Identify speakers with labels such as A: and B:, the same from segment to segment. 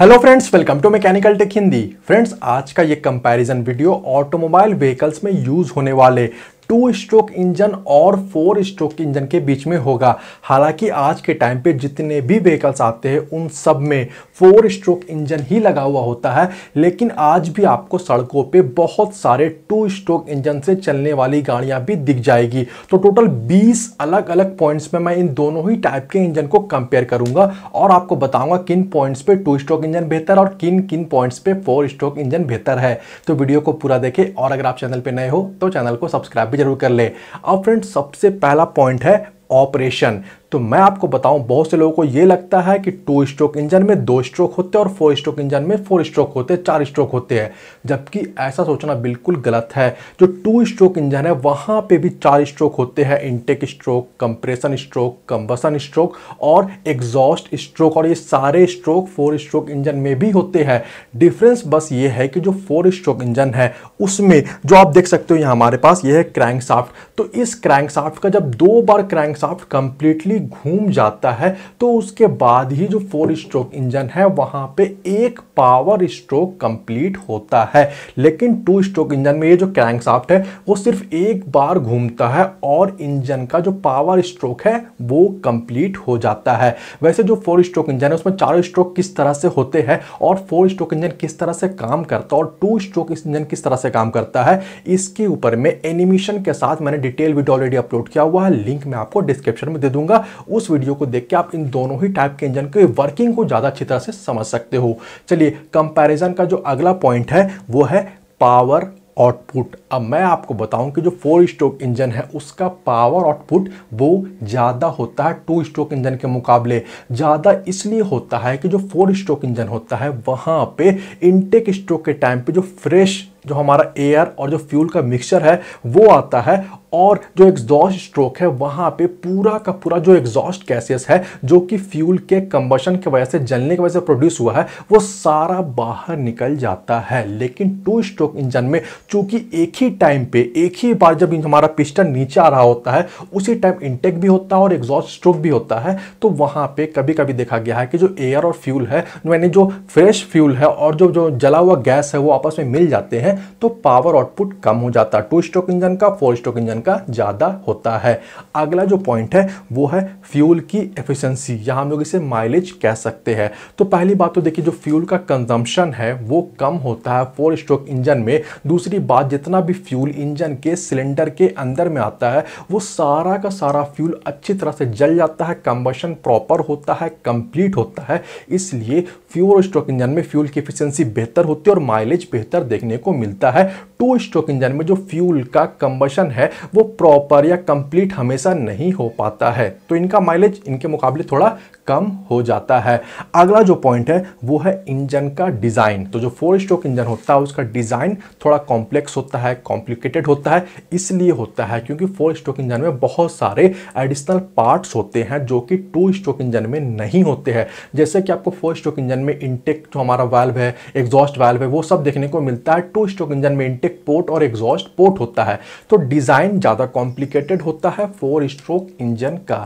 A: hello friends welcome to mechanical tech Hindi friends आज का ये कंपैरिजन वीडियो ऑटोमोबाइल व्हीकल्स में यूज़ होने वाले टू स्ट्रोक इंजन और फोर स्ट्रोक इंजन के बीच में होगा हालांकि आज के टाइम पे जितने भी व्हीकल्स आते हैं उन सब में फोर स्ट्रोक इंजन ही लगा हुआ होता है लेकिन आज भी आपको सड़कों पे बहुत सारे टू स्ट्रोक इंजन से चलने वाली गाड़ियां भी दिख जाएगी तो टोटल 20 अलग अलग पॉइंट्स में मैं इन दोनों ही टाइप के इंजन को कंपेयर करूंगा और आपको बताऊंगा किन पॉइंट्स पे टू स्ट्रोक इंजन बेहतर और किन किन पॉइंट्स पे फोर स्ट्रोक इंजन बेहतर है तो वीडियो को पूरा देखें और अगर आप चैनल पर नए हो तो चैनल को सब्सक्राइब भी जरूर कर ले अब फ्रेंड सबसे पहला पॉइंट है ऑपरेशन तो मैं आपको बताऊं बहुत से लोगों को ये लगता है कि टू स्ट्रोक इंजन में दो स्ट्रोक होते हैं और फोर स्ट्रोक इंजन में फोर स्ट्रोक होते हैं चार स्ट्रोक होते हैं जबकि ऐसा सोचना बिल्कुल गलत है जो टू स्ट्रोक इंजन है वहाँ पे भी चार स्ट्रोक होते हैं intake stroke compression stroke combustion stroke और एग्जॉस्ट स्ट्रोक और ये सारे स्ट्रोक फोर स्ट्रोक इंजन में भी होते हैं डिफरेंस बस ये है कि जो फोर स्ट्रोक इंजन है उसमें जो आप देख सकते हो यहाँ हमारे पास ये है क्रैंक साफ्ट तो इस क्रैंक साफ्ट का जब दो बार क्रैंक साफ्ट कंप्लीटली भी घूम जाता है तो उसके बाद ही जो फोर स्ट्रोक इंजन है वहां पे एक पावर स्ट्रोक कंप्लीट होता है लेकिन टू स्ट्रोक इंजन में ये जो साफ्ट है वो सिर्फ एक बार घूमता है और इंजन का जो पावर स्ट्रोक है वो कंप्लीट हो जाता है वैसे जो फोर स्ट्रोक इंजन है उसमें चार स्ट्रोक किस तरह से होते हैं और फोर स्ट्रोक इंजन किस तरह से काम करता है और टू स्ट्रोक इंजन किस तरह से काम करता है इसके ऊपर में एनिमेशन के साथ मैंने डिटेल वीडियो ऑलरेडी अपलोड किया हुआ है लिंक मैं आपको डिस्क्रिप्शन में दे दूंगा उस वीडियो को देख के आप इन दोनों ही टाइप के इंजन के वर्किंग को ज़्यादा अच्छी तरह से समझ सकते हो चलिए कंपैरिजन का जो अगला पॉइंट है वो है पावर आउटपुट अब मैं आपको बताऊं कि जो फोर स्ट्रोक इंजन है उसका पावर आउटपुट वो ज़्यादा होता है टू स्ट्रोक इंजन के मुकाबले ज़्यादा इसलिए होता है कि जो फोर स्ट्रोक इंजन होता है वहाँ पे इंटेक स्ट्रोक के टाइम पे जो फ्रेश जो हमारा एयर और जो फ्यूल का मिक्सचर है वो आता है और जो एग्जॉस्ट स्ट्रोक है वहाँ पे पूरा का पूरा जो एग्जॉस्ट कैसेस है जो कि फ्यूल के कंबशन की वजह से जलने की वजह से प्रोड्यूस हुआ है वो सारा बाहर निकल जाता है लेकिन टू स्ट्रोक इंजन में चूंकि एक ही टाइम पे एक ही बार जब हमारा पिस्टन नीचे आ रहा होता है उसी टाइम इंटेक भी होता है और एग्जॉस्ट स्ट्रोक भी होता है तो वहाँ पे कभी कभी देखा गया है कि जो एयर और फ्यूल है यानी जो फ्रेश फ्यूल है और जो जो जला हुआ गैस है वो आपस में मिल जाते हैं हैं तो पावर आउटपुट कम हो जाता है टू स्ट्रोक इंजन का फोर स्ट्रोक इंजन का ज़्यादा होता है अगला जो पॉइंट है वो है फ्यूल की एफिशिएंसी या हम लोग इसे माइलेज कह सकते हैं तो पहली बात तो देखिए जो फ्यूल का कंजम्पशन है वो कम होता है फोर स्ट्रोक इंजन में दूसरी बात जितना भी फ्यूल इंजन के सिलेंडर के अंदर में आता है वो सारा का सारा फ्यूल अच्छी तरह से जल जाता है कंबशन प्रॉपर होता है कंप्लीट होता है इसलिए फ्यूल स्ट्रोक इंजन में फ्यूल की एफिशिएंसी बेहतर होती है और माइलेज बेहतर देखने को मिलता है टू स्ट्रोक इंजन में जो फ्यूल का कंबशन है वो प्रॉपर या कंप्लीट हमेशा नहीं हो पाता है तो इनका माइलेज इनके मुकाबले थोड़ा कम हो जाता है अगला जो पॉइंट है वो है इंजन का डिज़ाइन तो जो फोर स्ट्रोक इंजन होता है उसका डिज़ाइन थोड़ा कॉम्प्लेक्स होता है कॉम्प्लिकेटेड होता है इसलिए होता है क्योंकि फोर स्ट्रोक इंजन में बहुत सारे एडिशनल पार्ट्स होते हैं जो कि टू स्ट्रोक इंजन में नहीं होते हैं जैसे कि आपको फोर स्ट्रोक इंजन में इंटेक जो हमारा वाल्व है एग्जॉस्ट वाल्व है वो सब देखने को मिलता है टू स्ट्रोक इंजन में इंटेक एक पोर्ट और एग्जॉस्ट पोर्ट होता है तो डिज़ाइन ज़्यादा कॉम्प्लिकेटेड होता है फोर स्ट्रोक इंजन का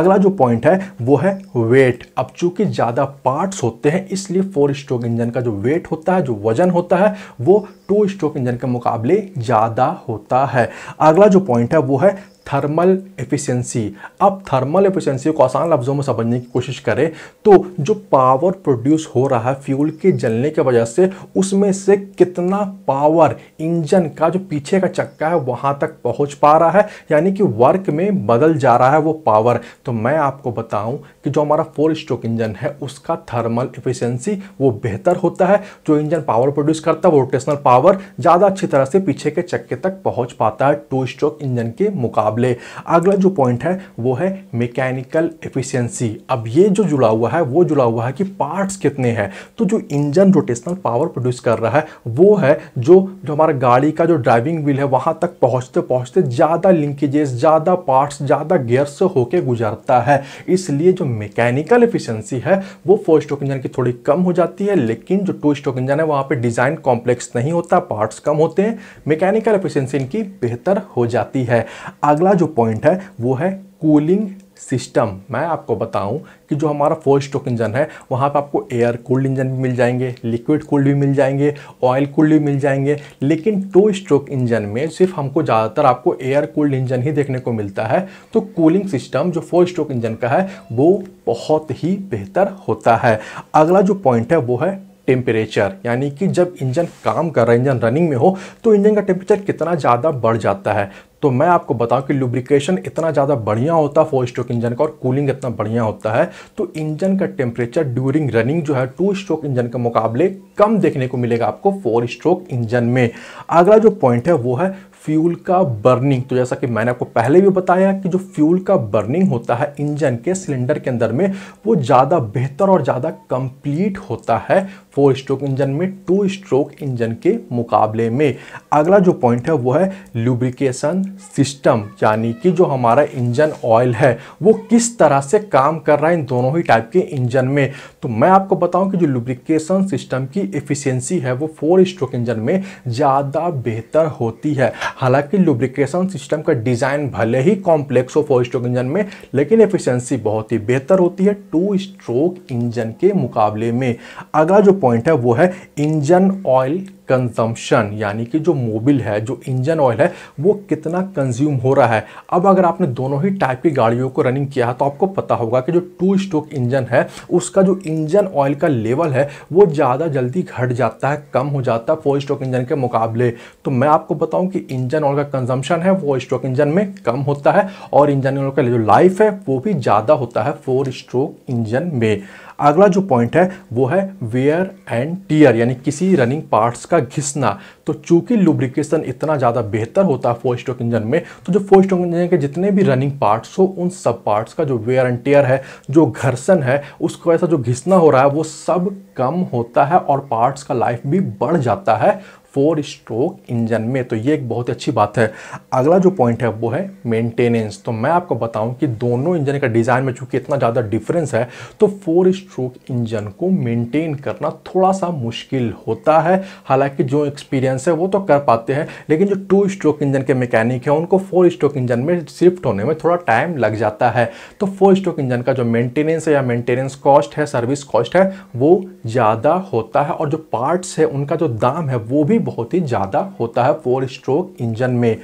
A: अगला जो पॉइंट है वो है वेट अब चूंकि ज़्यादा पार्ट्स होते हैं इसलिए फोर स्ट्रोक इंजन का जो वेट होता है जो वजन होता है वो टू स्ट्रोक इंजन के मुकाबले ज़्यादा होता है अगला जो पॉइंट है वो है थर्मल एफिशिएंसी अब थर्मल एफिशिएंसी को आसान लफ्ज़ों में समझने की कोशिश करें तो जो पावर प्रोड्यूस हो रहा है फ्यूल के जलने की वजह से उसमें से कितना पावर इंजन का जो पीछे का चक्का है वहाँ तक पहुँच पा रहा है यानी कि वर्क में बदल जा रहा है वो पावर तो मैं आपको बताऊँ कि जो हमारा फोर स्ट्रोक इंजन है उसका थर्मल एफिशियंसी वो बेहतर होता है जो इंजन पावर प्रोड्यूस करता है वो रोटेशनल पावर ज़्यादा अच्छी तरह से पीछे के चक्के तक पहुँच पाता है टू स्ट्रोक इंजन के मुकाबले मुकाबले अगला जो पॉइंट है वो है मैकेनिकल एफिशिएंसी अब ये जो जुड़ा हुआ है वो जुड़ा हुआ है कि पार्ट्स कितने हैं तो जो इंजन रोटेशनल पावर प्रोड्यूस कर रहा है वो है जो जो हमारा गाड़ी का जो ड्राइविंग व्हील है वहाँ तक पहुँचते पहुँचते ज़्यादा लिंकेजेस ज़्यादा पार्ट्स ज़्यादा गियर्स से होके गुजरता है इसलिए जो मैकेनिकल एफिशियंसी है वो फोर स्ट्रोक इंजन की थोड़ी कम हो जाती है लेकिन जो टू स्ट्रोक इंजन है वहाँ पर डिज़ाइन कॉम्प्लेक्स नहीं होता पार्ट्स कम होते हैं मैकेनिकल एफिशियंसी इनकी बेहतर हो जाती है अगला अगला जो पॉइंट है वो है कूलिंग सिस्टम मैं आपको बताऊं कि जो हमारा फोर स्ट्रोक इंजन है वहाँ पे आपको एयर कूल्ड इंजन भी मिल जाएंगे लिक्विड कूल्ड भी मिल जाएंगे ऑयल कूल्ड भी मिल जाएंगे लेकिन टू स्ट्रोक इंजन में सिर्फ हमको ज़्यादातर आपको एयर कूल्ड इंजन ही देखने को मिलता है तो कूलिंग सिस्टम जो फोर स्ट्रोक इंजन का है वो बहुत ही बेहतर होता है अगला जो पॉइंट है वो है टेम्परेचर यानी कि जब इंजन काम कर रहा है इंजन रनिंग में हो तो इंजन का टेम्परेचर कितना ज़्यादा बढ़ जाता है तो मैं आपको बताऊं कि लुब्रिकेशन इतना ज़्यादा बढ़िया होता है फोर स्ट्रोक इंजन का और कूलिंग इतना बढ़िया होता है तो इंजन का टेम्परेचर ड्यूरिंग रनिंग जो है टू स्ट्रोक इंजन के मुकाबले कम देखने को मिलेगा आपको फोर स्ट्रोक इंजन में अगला जो पॉइंट है वो है फ्यूल का बर्निंग तो जैसा कि मैंने आपको पहले भी बताया कि जो फ्यूल का बर्निंग होता है इंजन के सिलेंडर के अंदर में वो ज़्यादा बेहतर और ज़्यादा कंप्लीट होता है फोर स्ट्रोक इंजन में टू स्ट्रोक इंजन के मुकाबले में अगला जो पॉइंट है वो है लुब्रिकेशन सिस्टम यानी कि जो हमारा इंजन ऑयल है वो किस तरह से काम कर रहा है इन दोनों ही टाइप के इंजन में तो मैं आपको बताऊं कि जो लुब्रिकेशन सिस्टम की एफिशिएंसी है वो फोर स्ट्रोक इंजन में ज़्यादा बेहतर होती है हालांकि लुब्रिकेशन सिस्टम का डिज़ाइन भले ही कॉम्प्लेक्स हो फोर स्ट्रोक इंजन में लेकिन एफिशियंसी बहुत ही बेहतर होती है टू स्ट्रोक इंजन के मुकाबले में अगला जो पॉइंट पॉइंट है वो है इंजन ऑयल कंजम्पशन यानी कि जो मोबिल है जो इंजन ऑयल है वो कितना कंज्यूम हो रहा है अब अगर आपने दोनों ही टाइप की गाड़ियों को रनिंग किया है तो आपको पता होगा कि जो टू स्ट्रोक इंजन है उसका जो इंजन ऑयल का लेवल है वो ज़्यादा जल्दी घट जाता है कम हो जाता है फोर स्ट्रोक इंजन के मुकाबले तो मैं आपको बताऊं कि इंजन ऑयल का कंजम्पशन है फोर स्ट्रोक इंजन में कम होता है और इंजन ऑयल का जो लाइफ है वो भी ज़्यादा होता है फोर स्ट्रोक इंजन में अगला जो पॉइंट है वो है वेयर एंड टीयर यानी किसी रनिंग पार्ट्स का घिसना तो चूंकि लुब्रिकेशन इतना ज़्यादा बेहतर होता है फोर स्ट्रोक इंजन में तो जो फोर स्ट्रोक इंजन के जितने भी रनिंग पार्ट्स हो उन सब पार्ट्स का जो वेयर एंड टेयर है जो घर्षण है उसको ऐसा जो घिसना हो रहा है वो सब कम होता है और पार्ट्स का लाइफ भी बढ़ जाता है फोर स्ट्रोक इंजन में तो ये एक बहुत ही अच्छी बात है अगला जो पॉइंट है वो है मेंटेनेंस तो मैं आपको बताऊं कि दोनों इंजन का डिज़ाइन में चूंकि इतना ज़्यादा डिफरेंस है तो फोर स्ट्रोक इंजन को मेंटेन करना थोड़ा सा मुश्किल होता है हालांकि जो एक्सपीरियंस डिफरेंस है वो तो कर पाते हैं लेकिन जो टू स्ट्रोक इंजन के मैकेनिक हैं उनको फोर स्ट्रोक इंजन में शिफ्ट होने में थोड़ा टाइम लग जाता है तो फोर स्ट्रोक इंजन का जो मेंटेनेंस है या मेंटेनेंस कॉस्ट है सर्विस कॉस्ट है वो ज़्यादा होता है और जो पार्ट्स है उनका जो दाम है वो भी बहुत ही ज़्यादा होता है फोर स्ट्रोक इंजन में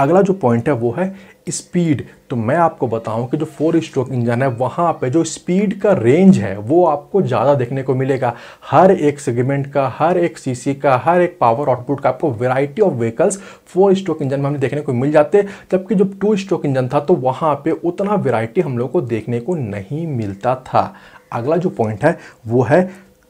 A: अगला जो पॉइंट है वो है स्पीड तो मैं आपको बताऊं कि जो फोर स्ट्रोक इंजन है वहाँ पे जो स्पीड का रेंज है वो आपको ज़्यादा देखने को मिलेगा हर एक सेगमेंट का हर एक सीसी का हर एक पावर आउटपुट का आपको variety of vehicles four stroke engine में हमें देखने को मिल जाते जबकि जब टू स्ट्रोक इंजन था तो वहाँ पर उतना वेराइटी हम लोग को देखने को नहीं मिलता था अगला जो पॉइंट है वो है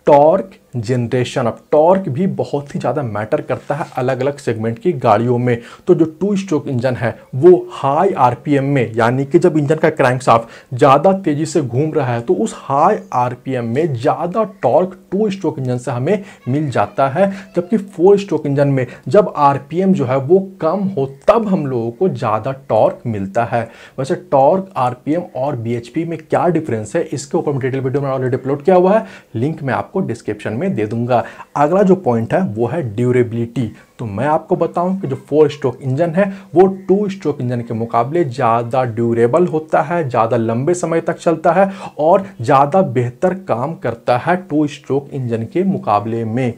A: टॉर्क जनरेशन अब टॉर्क भी बहुत ही ज़्यादा मैटर करता है अलग अलग सेगमेंट की गाड़ियों में तो जो टू स्ट्रोक इंजन है वो हाई आरपीएम में यानी कि जब इंजन का साफ ज़्यादा तेज़ी से घूम रहा है तो उस हाई आरपीएम में ज़्यादा टॉर्क टू स्ट्रोक इंजन से हमें मिल जाता है जबकि फोर स्ट्रोक इंजन में जब आर जो है वो कम हो तब हम लोगों को ज़्यादा टॉर्क मिलता है वैसे टॉर्क आर और बी में क्या डिफरेंस है इसके ऊपर डिटेल वीडियो में ऑलरेडी अपलोड किया हुआ है लिंक मैं आपको डिस्क्रिप्शन में दे दूंगा अगला जो पॉइंट है वो है ड्यूरेबिलिटी तो मैं आपको बताऊं कि जो फोर स्ट्रोक इंजन है वो टू स्ट्रोक इंजन के मुकाबले ज़्यादा ड्यूरेबल होता है ज़्यादा लंबे समय तक चलता है और ज़्यादा बेहतर काम करता है टू स्ट्रोक इंजन के मुकाबले में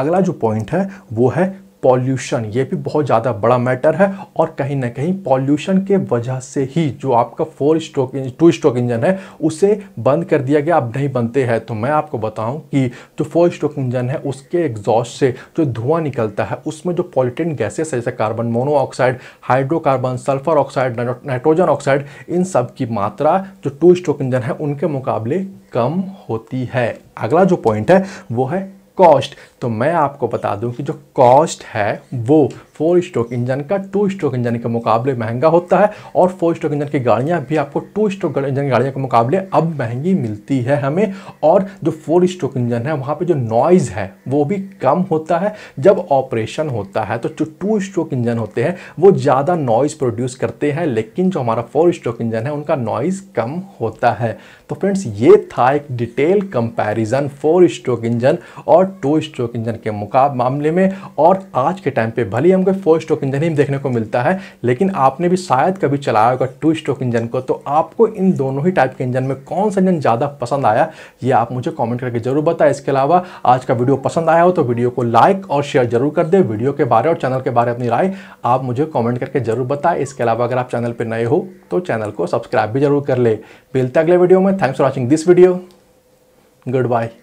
A: अगला जो पॉइंट है वो है पॉल्यूशन ये भी बहुत ज़्यादा बड़ा मैटर है और कहीं ना कहीं पॉल्यूशन के वजह से ही जो आपका four stroke two stroke engine है उसे बंद कर दिया गया अब नहीं बनते हैं तो मैं आपको बताऊं कि जो फोर स्ट्रोक इंजन है उसके एग्जॉस्ट से जो धुआं निकलता है उसमें जो पॉलिटेन गैसेस है जैसे carbon monoxide hydrocarbon sulphur oxide nitrogen oxide इन सब की मात्रा जो टू स्ट्रोक इंजन है उनके मुकाबले कम होती है अगला जो पॉइंट है वो है कॉस्ट तो मैं आपको बता दूं कि जो कॉस्ट है वो फोर स्ट्रोक इंजन का टू स्ट्रोक इंजन के मुकाबले महंगा होता है और फोर स्ट्रोक इंजन की गाड़ियाँ भी आपको टू स्ट्रोक इंजन की गाड़ियों के मुकाबले अब महंगी मिलती है हमें और जो फोर स्ट्रोक इंजन है वहाँ पर जो नॉइज़ है वो भी कम होता है जब ऑपरेशन होता है तो जो टू स्ट्रोक इंजन होते हैं वो ज़्यादा नॉइज़ प्रोड्यूस करते हैं लेकिन जो हमारा फोर स्ट्रोक इंजन है उनका नॉइज़ कम होता है तो फ्रेंड्स ये था एक detail comparison four stroke engine और टू स्ट्रोक स्ट्रोक इंजन के मुकाब मामले में और आज के टाइम पे भले हमको फोर स्ट्रोक इंजन ही देखने को मिलता है लेकिन आपने भी शायद कभी चलाया होगा टू स्ट्रोक इंजन को तो आपको इन दोनों ही टाइप के इंजन में कौन सा इंजन ज़्यादा पसंद आया ये आप मुझे कॉमेंट करके जरूर बताएं इसके अलावा आज का वीडियो पसंद आया हो तो वीडियो को लाइक और शेयर जरूर कर दे वीडियो के बारे और चैनल के बारे में अपनी राय आप मुझे कॉमेंट करके जरूर बताएं इसके अलावा अगर आप चैनल पर नए हो तो चैनल को सब्सक्राइब भी जरूर कर ले मिलते अगले वीडियो में thanks for watching this video good bye